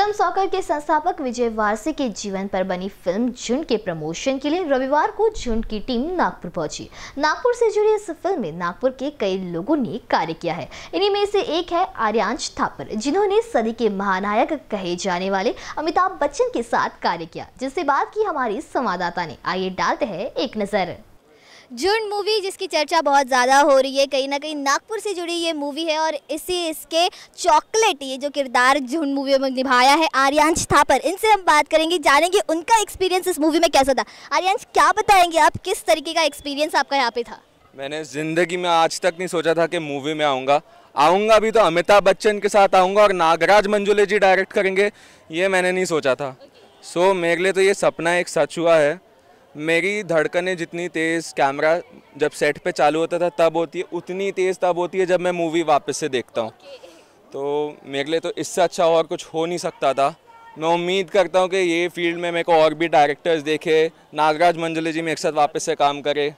slum soccer के संस्थापक विजय वारसे के जीवन पर बनी फिल्म झुंड के प्रमोशन के लिए रविवार को झुंड की टीम नागपुर पहुंची नागपुर से जुड़ी इस फिल्म में नागपुर के कई लोगों ने कार्य किया है इन्हीं में से एक है आर्यांश थापर जिन्होंने सदी के महानायक कहे जाने वाले अमिताभ बच्चन के साथ कार्य किया जिससे बात की हमारी संवाददाता ने आइए डालते हैं एक नज़र जुर्न मूवी जिसकी चर्चा बहुत ज़्यादा हो रही है कहीं ना कहीं नागपुर से जुड़ी ये मूवी है और इसी इसके चॉकलेट ये जो किरदार जुर्न मूवी में निभाया है आर्यांश थापर इनसे हम बात करेंगे जानेंगे उनका एक्सपीरियंस इस मूवी में कैसा था आर्यांश क्या बताएंगे आप किस तरीके का एक्सपीरियंस आपका यहाँ पे था मैंने ज़िंदगी में आज तक नहीं सोचा था कि मूवी में आऊँगा आऊँगा भी तो अमिताभ बच्चन के साथ आऊँगा और नागराज मंजुले जी डायरेक्ट करेंगे ये मैंने नहीं सोचा था सो so, मेरे लिए तो ये सपना एक सच हुआ है मेरी धड़कनें जितनी तेज़ कैमरा जब सेट पे चालू होता था तब होती है उतनी तेज़ तब होती है जब मैं मूवी वापस से देखता हूँ तो मेरे लिए तो इससे अच्छा और कुछ हो नहीं सकता था मैं उम्मीद करता हूँ कि ये फील्ड में मेरे को और भी डायरेक्टर्स देखे नागराज मंजले जी मेरे साथ वापस से काम करे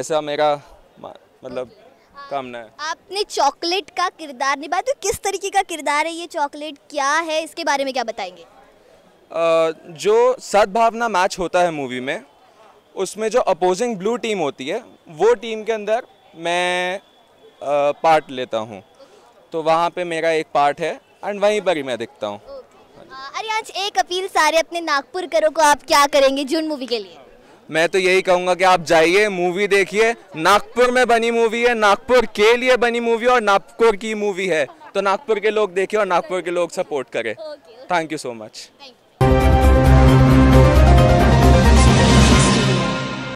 ऐसा मेरा मतलब कामना है आपने चॉकलेट का किरदार निभा तो किस तरीके का किरदार है ये चॉकलेट क्या है इसके बारे में क्या बताएंगे जो सद्भावना मैच होता है मूवी में उसमें जो अपोजिंग ब्लू टीम होती है वो टीम के अंदर मैं पार्ट लेता हूँ तो वहाँ पे मेरा एक पार्ट है एंड वहीं पर ही मैं दिखता हूँ अरे आज एक अपील सारे अपने नागपुर करो को आप क्या करेंगे जून मूवी के लिए मैं तो यही कहूँगा कि आप जाइए मूवी देखिए नागपुर में बनी मूवी है नागपुर के लिए बनी मूवी और नागपुर की मूवी है तो नागपुर के लोग देखें और नागपुर के लोग सपोर्ट करें थैंक यू सो मच